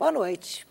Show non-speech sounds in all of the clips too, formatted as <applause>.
Boa noite.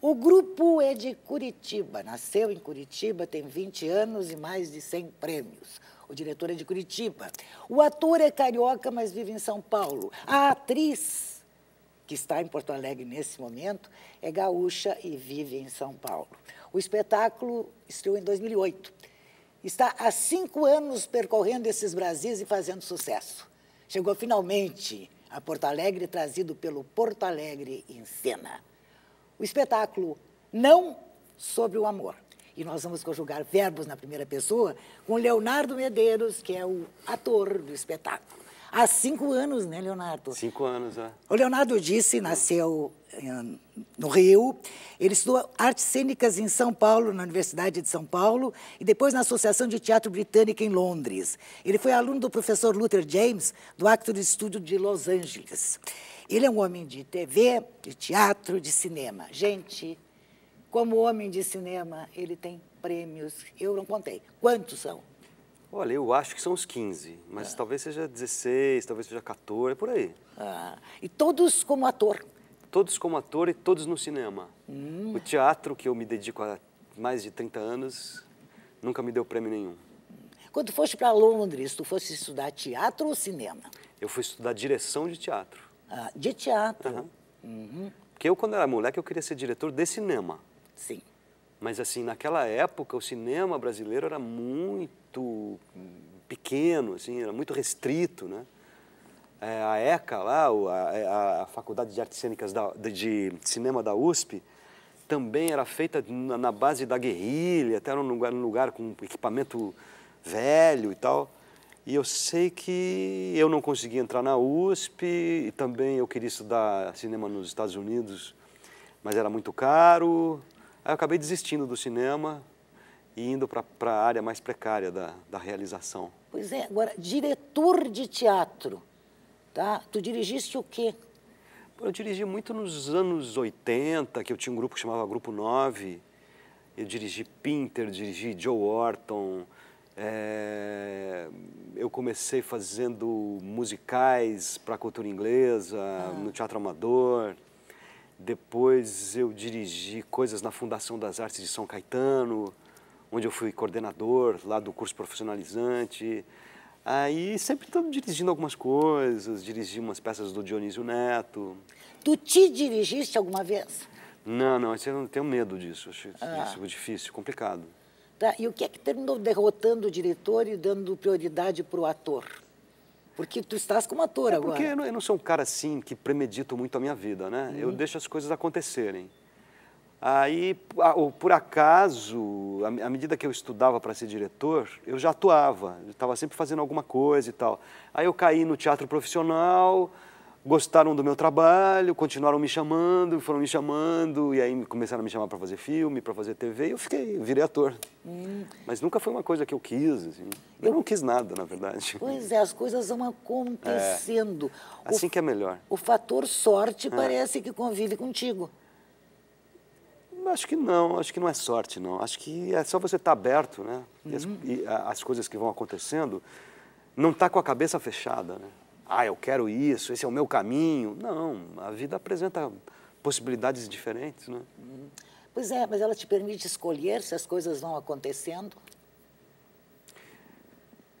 O grupo é de Curitiba, nasceu em Curitiba, tem 20 anos e mais de 100 prêmios. O diretor é de Curitiba. O ator é carioca, mas vive em São Paulo. A atriz, que está em Porto Alegre nesse momento, é gaúcha e vive em São Paulo. O espetáculo estreou em 2008. Está há cinco anos percorrendo esses Brasis e fazendo sucesso. Chegou finalmente a Porto Alegre, trazido pelo Porto Alegre em Cena. O espetáculo Não sobre o Amor. E nós vamos conjugar verbos na primeira pessoa com Leonardo Medeiros, que é o ator do espetáculo há cinco anos, né, Leonardo? Cinco anos, é. O Leonardo disse, nasceu eh, no Rio, ele estudou artes cênicas em São Paulo, na Universidade de São Paulo, e depois na Associação de Teatro Britânica em Londres. Ele foi aluno do professor Luther James, do Actor Studio de Los Angeles. Ele é um homem de TV, de teatro, de cinema. Gente, como homem de cinema, ele tem prêmios, eu não contei. Quantos são? Olha, eu acho que são os 15, mas é. talvez seja 16, talvez seja 14, é por aí. Ah, e todos como ator? Todos como ator e todos no cinema. Hum. O teatro, que eu me dedico há mais de 30 anos, nunca me deu prêmio nenhum. Quando foste para Londres, tu foste estudar teatro ou cinema? Eu fui estudar direção de teatro. Ah, de teatro? Uhum. Uhum. Porque eu, quando era moleque, eu queria ser diretor de cinema. Sim. Mas assim, naquela época o cinema brasileiro era muito pequeno, assim, era muito restrito, né? É, a ECA lá, a, a Faculdade de Artes Cênicas da, de Cinema da USP, também era feita na base da guerrilha, até era um lugar, um lugar com equipamento velho e tal. E eu sei que eu não consegui entrar na USP e também eu queria estudar cinema nos Estados Unidos, mas era muito caro. Aí eu acabei desistindo do cinema e indo para a área mais precária da, da realização. Pois é, agora, diretor de teatro, tá? Tu dirigiste o quê? Eu dirigi muito nos anos 80, que eu tinha um grupo que chamava Grupo 9. Eu dirigi Pinter, dirigi Joe Orton. É... Eu comecei fazendo musicais para a cultura inglesa, ah. no teatro amador. Depois eu dirigi coisas na Fundação das Artes de São Caetano, onde eu fui coordenador lá do curso profissionalizante. Aí sempre estou dirigindo algumas coisas, dirigi umas peças do Dionísio Neto. Tu te dirigiste alguma vez? Não, não, eu não tenho medo disso. Acho ah. difícil, complicado. Tá, e o que é que terminou derrotando o diretor e dando prioridade para o ator? Porque tu estás como ator é agora. Porque eu não, eu não, sou um cara assim que premedito muito a minha vida, né? Uhum. Eu deixo as coisas acontecerem. Aí, por acaso, à medida que eu estudava para ser diretor, eu já atuava, estava sempre fazendo alguma coisa e tal. Aí eu caí no teatro profissional, gostaram do meu trabalho, continuaram me chamando, foram me chamando, e aí começaram a me chamar para fazer filme, para fazer TV, e eu fiquei, virei ator. Hum. Mas nunca foi uma coisa que eu quis, assim. eu, eu não quis nada, na verdade. Pois é, as coisas vão acontecendo. É. Assim o, que é melhor. O fator sorte é. parece que convive contigo. Acho que não, acho que não é sorte, não. Acho que é só você estar tá aberto, né? Uhum. E, as, e as coisas que vão acontecendo, não tá com a cabeça fechada, né? ah, eu quero isso, esse é o meu caminho. Não, a vida apresenta possibilidades diferentes, né? Pois é, mas ela te permite escolher se as coisas vão acontecendo?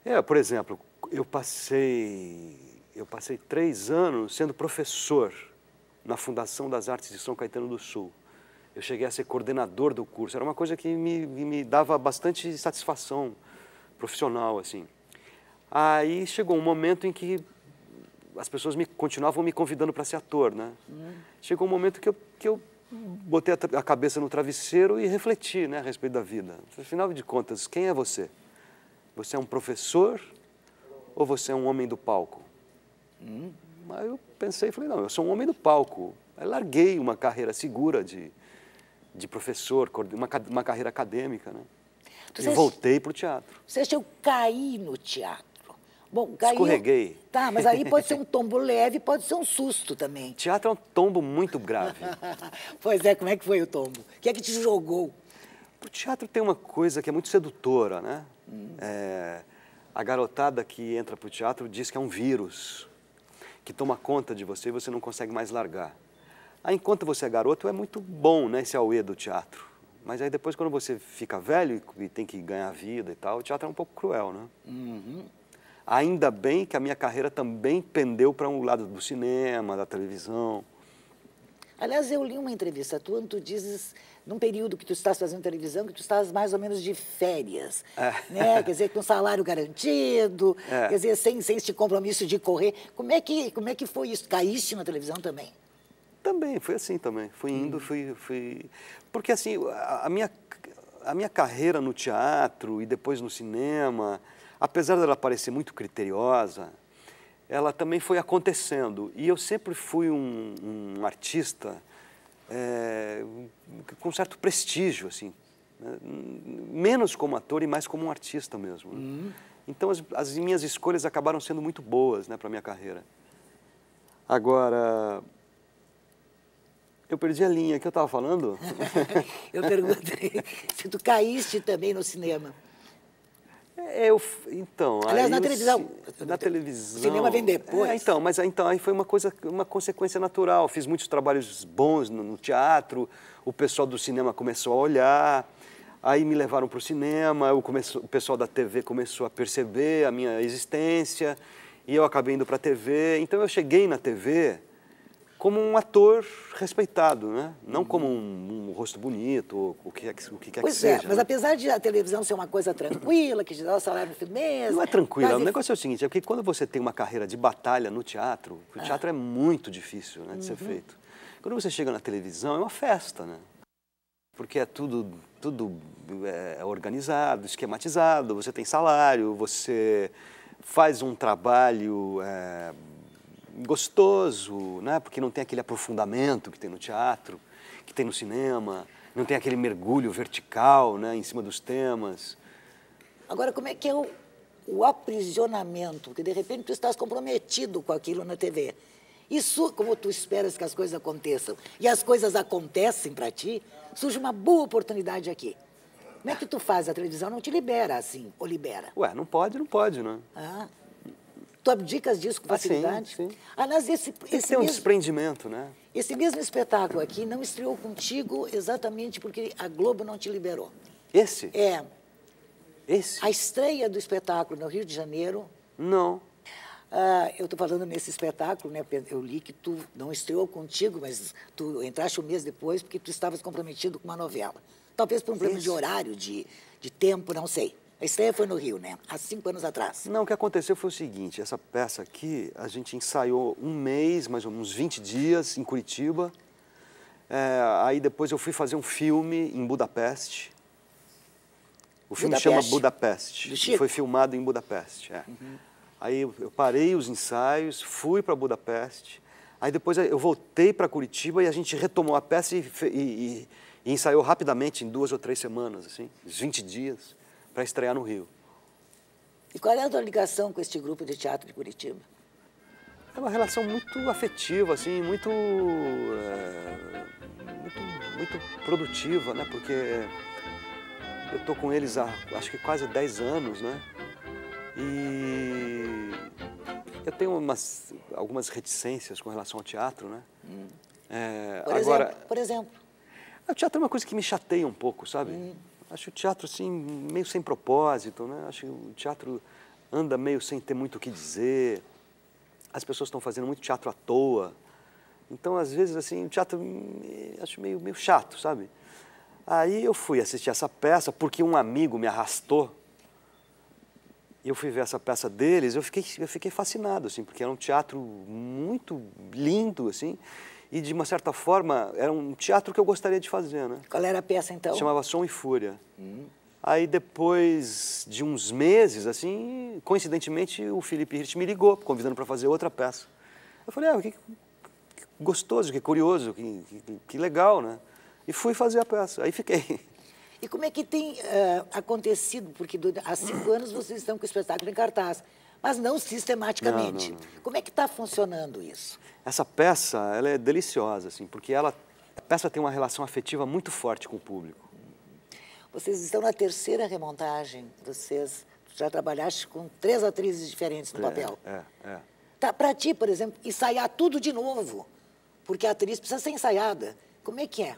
É, por exemplo, eu passei, eu passei três anos sendo professor na Fundação das Artes de São Caetano do Sul. Eu cheguei a ser coordenador do curso. Era uma coisa que me, me dava bastante satisfação profissional, assim. Aí chegou um momento em que as pessoas me continuavam me convidando para ser ator, né? Uhum. Chegou um momento que eu, que eu botei a, a, cabeça no travesseiro e refleti, né, a respeito da vida. Afinal de contas, quem é você? Você é um professor ou você é um homem do palco? Uhum. Aí eu pensei e falei, não, eu sou um homem do palco. Aí larguei uma carreira segura de, de professor, uma, uma carreira acadêmica, né? Então, e voltei para o teatro. Vocês, eu caí no teatro. Bom, caiu. Escorreguei. Tá, mas aí pode ser <laughs> um tombo leve, pode ser um susto também. Teatro é um tombo muito grave. <laughs> pois é, como é que foi o tombo? O que é que te jogou? O teatro tem uma coisa que é muito sedutora, né? Hum. É, a garotada que entra pro teatro diz que é um vírus que toma conta de você e você não consegue mais largar. Aí, enquanto você é garoto, é muito bom né, esse auê do teatro. Mas aí depois, quando você fica velho e tem que ganhar vida e tal, o teatro é um pouco cruel, né? Uhum. Ainda bem que a minha carreira também pendeu para um lado do cinema, da televisão. Aliás, eu li uma entrevista tua, onde tu dizes, num período que tu estás fazendo televisão, que tu estás mais ou menos de férias, é. né? Quer dizer, com salário garantido, é. quer dizer, sem, sem este compromisso de correr. Como é, que, como é que foi isso? Caíste na televisão também? Também, foi assim também. Fui indo, hum. fui, fui... Porque, assim, a, a minha, a minha carreira no teatro e depois no cinema apesar dela parecer muito criteriosa, ela também foi acontecendo. E eu sempre fui um, um artista é, com certo prestígio, assim. Né? Menos como ator e mais como um artista mesmo. Uhum. Então, as, as, minhas escolhas acabaram sendo muito boas né, para a minha carreira. Agora, eu perdi a linha que eu estava falando. <laughs> eu perguntei se tu caíste também no cinema. É, eu, então, Aliás, na televisão. Na televisão. O cinema vem depois. É, então, mas então, aí foi uma coisa, uma consequência natural. Fiz muitos trabalhos bons no, no teatro, o pessoal do cinema começou a olhar, aí me levaram para o cinema, eu o pessoal da TV começou a perceber a minha existência, e eu acabei indo para a TV. Então, eu cheguei na TV como um ator respeitado, né? não como um, um rosto bonito, ou, o que, é o que quer pois que é, seja. Mas né? apesar de a televisão ser uma coisa tranquila, que te dá o salário no mês... Não é tranquila, o negócio é o seguinte, é porque quando você tem uma carreira de batalha no teatro, o ah. teatro ah. é muito difícil né, de uhum. ser feito. Quando você chega na televisão, é uma festa, né? porque é tudo, tudo é, é organizado, esquematizado, você tem salário, você faz um trabalho... É, gostoso, né? porque não tem aquele aprofundamento que tem no teatro, que tem no cinema, não tem aquele mergulho vertical né? em cima dos temas. Agora, como é que é o, o aprisionamento? Porque, de repente, tu estás comprometido com aquilo na TV. Isso, como tu esperas que as coisas aconteçam, e as coisas acontecem para ti, surge uma boa oportunidade aqui. Como é que tu faz? A televisão não te libera assim, ou libera? Ué, não pode, não pode, né? Ah. Tu abdicas disso com facilidade. Ah, sim, sim. Aliás, esse, esse Tem mesmo, um desprendimento, né? Esse mesmo espetáculo aqui não estreou contigo exatamente porque a Globo não te liberou. Esse? É. Esse? A estreia do espetáculo no Rio de Janeiro. Não. Ah, eu estou falando nesse espetáculo, né? Eu li que tu não estreou contigo, mas tu entraste um mês depois porque tu estavas comprometido com uma novela. Talvez por um problema de horário, de, de tempo, não sei. A estreia foi no Rio, né? Há cinco anos atrás. Não, o que aconteceu foi o seguinte: essa peça aqui, a gente ensaiou um mês, mais ou menos 20 dias, em Curitiba. É, aí depois eu fui fazer um filme em Budapeste. O filme Budapeste. chama Budapeste. Foi filmado em Budapeste. É. Uhum. Aí eu parei os ensaios, fui para Budapeste. Aí depois eu voltei para Curitiba e a gente retomou a peça e, e, e, e ensaiou rapidamente, em duas ou três semanas, assim, 20 dias para estrear no Rio. E qual é a tua ligação com este grupo de teatro de Curitiba? É uma relação muito afetiva, assim, muito, é, muito, muito, produtiva, né? Porque eu tô com eles há, acho que quase 10 anos, né? E eu tenho umas, algumas reticências com relação ao teatro, né? Hum. É, por agora, exemplo, por exemplo? O teatro é uma coisa que me chateia um pouco, sabe? Hum. Acho o teatro, assim, meio sem propósito, né? Acho que o teatro anda meio sem ter muito o que dizer. As pessoas estão fazendo muito teatro à toa. Então, às vezes, assim, o teatro acho meio, meio chato, sabe? Aí eu fui assistir essa peça porque um amigo me arrastou. E eu fui ver essa peça deles, eu fiquei, eu fiquei fascinado, assim, porque era um teatro muito lindo, assim e, de uma certa forma, era um teatro que eu gostaria de fazer, né? Qual era a peça, então? Chamava Som e Fúria. Hum. Aí, depois de uns meses, assim, coincidentemente, o Felipe Hirsch me ligou, convidando para fazer outra peça. Eu falei, ah, que, que gostoso, que curioso, que, que, que legal, né? E fui fazer a peça, aí fiquei. E como é que tem uh, acontecido? Porque há cinco anos vocês estão com o espetáculo em cartaz mas não sistematicamente. Não, não, não. Como é que está funcionando isso? Essa peça, ela é deliciosa, assim, porque ela, a peça tem uma relação afetiva muito forte com o público. Vocês estão na terceira remontagem, vocês já trabalhaste com três atrizes diferentes no é, papel. É, é. Tá, para ti, por exemplo, ensaiar tudo de novo, porque a atriz precisa ser ensaiada. Como é que é?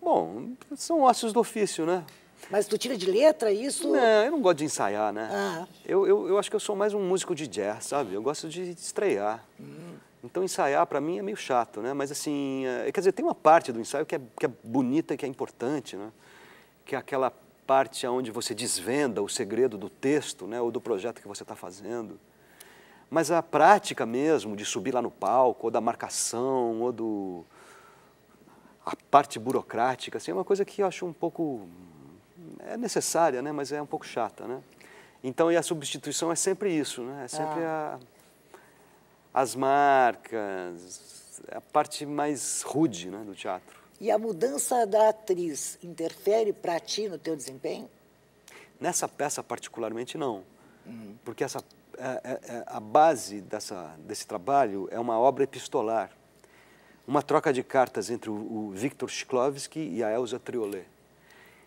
Bom, são ossos do ofício, né? Mas tu tira de letra isso? Não, eu não gosto de ensaiar, né? Ah. Eu, eu, eu acho que eu sou mais um músico de jazz, sabe? Eu gosto de estrear. Hum. Então ensaiar para mim é meio chato, né? Mas assim, é, quer dizer, tem uma parte do ensaio que é, que é bonita, que é importante, né? Que é aquela parte onde você desvenda o segredo do texto, né? Ou do projeto que você está fazendo. Mas a prática mesmo de subir lá no palco, ou da marcação, ou do a parte burocrática, assim, é uma coisa que eu acho um pouco é necessária, né? mas é um pouco chata. Né? Então, e a substituição é sempre isso, né? é sempre ah. a, as marcas, a parte mais rude né, do teatro. E a mudança da atriz interfere para ti no teu desempenho? Nessa peça particularmente não, uhum. porque essa, a, é, é, é, a base dessa, desse trabalho é uma obra epistolar, uma troca de cartas entre o, o Victor Shklovsky e a Elsa Triolet.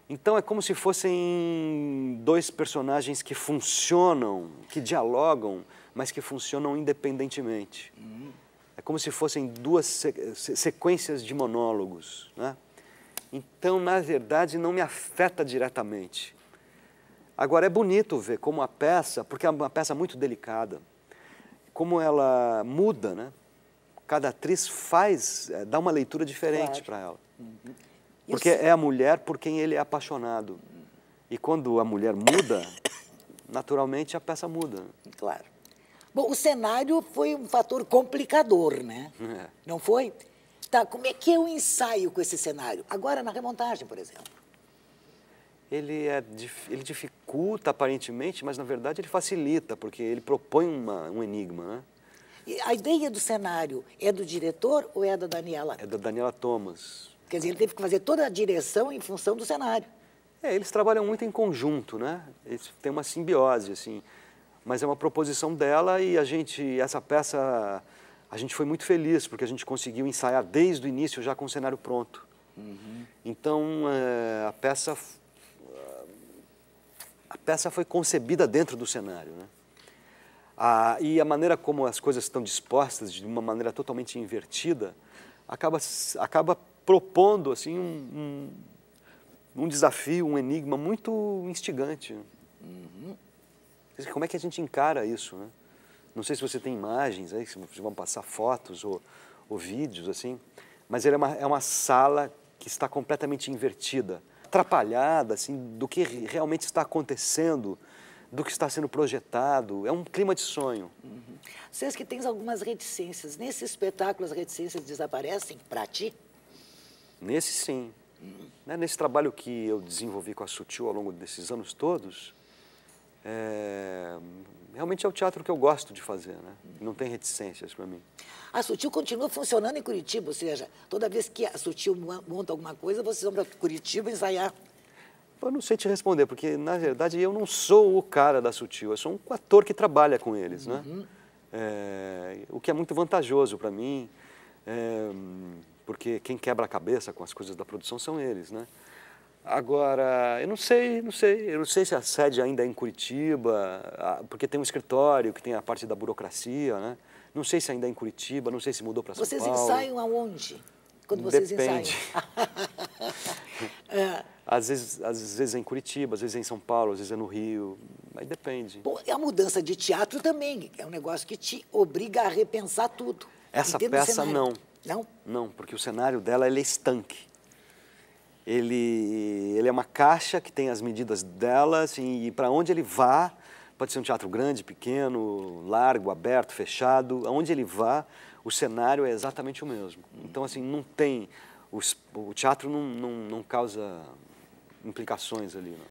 Então é como se fossem dois personagens que funcionam, que dialogam, mas que funcionam independentemente. Uhum. É como se fossem duas sequências de monólogos. Né? Então, na verdade, não me afeta diretamente. Agora, é bonito ver como a peça, porque é uma peça muito delicada, como ela muda, né? Cada atriz faz, eh, dá uma leitura diferente claro. para ela. Uhum. Porque é a mulher por quem ele é apaixonado. E quando a mulher muda, <coughs> naturalmente a peça muda. Claro. Bom, o cenário foi um fator complicador, né? É. Não foi? Tá, como é que é o ensaio com esse cenário? Agora na remontagem, por exemplo. Ele, é, ele dificulta aparentemente, mas na verdade ele facilita, porque ele propõe uma, um enigma, né? a ideia do cenário é do diretor ou é da Daniela? É da Daniela Thomas. Quer dizer, ele teve que fazer toda a direção em função do cenário. É, eles trabalham muito em conjunto, né? Eles têm uma simbiose, assim. Mas é uma proposição dela e a gente, essa peça, a gente foi muito feliz porque a gente conseguiu ensaiar desde o início já com o cenário pronto. Uhum. Então é, a peça, a peça foi concebida dentro do cenário, né? Ah, e a maneira como as coisas estão dispostas de uma maneira totalmente invertida acaba, acaba propondo assim um, um, um desafio, um enigma muito instigante. Uhum. Como é que a gente encara isso? Né? Não sei se você tem imagens aí, se vão passar fotos ou, ou vídeos assim, mas é uma, é uma sala que está completamente invertida, atrapalhada assim do que realmente está acontecendo do que está sendo projetado. É um clima de sonho. Uhum. Vocês que têm algumas reticências. Nesse espetáculo, as reticências desaparecem para ti? Nesse sim. Né? Nesse trabalho que eu desenvolvi com a Sutil ao longo desses anos todos, é... realmente é o teatro que eu gosto de fazer, né? Não tem reticências para mim. A Sutil continua funcionando em Curitiba, ou seja, toda vez que a Sutil monta alguma coisa, vocês vão para Curitiba ensaiar. Eu não sei te responder, porque na verdade eu não sou o cara da Sutil, eu sou um ator que trabalha com eles, né? uhum. né? É... o que é muito vantajoso para mim. É porque quem quebra a cabeça com as coisas da produção são eles, né? Agora, eu não sei, não sei, eu não sei se a sede ainda é em Curitiba, porque tem um escritório que tem a parte da burocracia, né? Não sei se ainda é em Curitiba, não sei se mudou para São vocês Paulo. Vocês ensaiam aonde? Quando vocês Depende. ensaiam? é. <laughs> <laughs> Às vezes, às vezes é em Curitiba, às vezes é em São Paulo, às vezes é no Rio, mas depende. Bom, a mudança de teatro também é um negócio que te obriga a repensar tudo. Essa peça não. Não? Não, porque o cenário dela é estanque. Ele, ele é uma caixa que tem as medidas dela, assim, e para onde ele vá, pode ser um teatro grande, pequeno, largo, aberto, fechado, aonde ele vá, o cenário é exatamente o mesmo. Então, assim, não tem. O, o teatro não, não, não causa implicações ali. Não.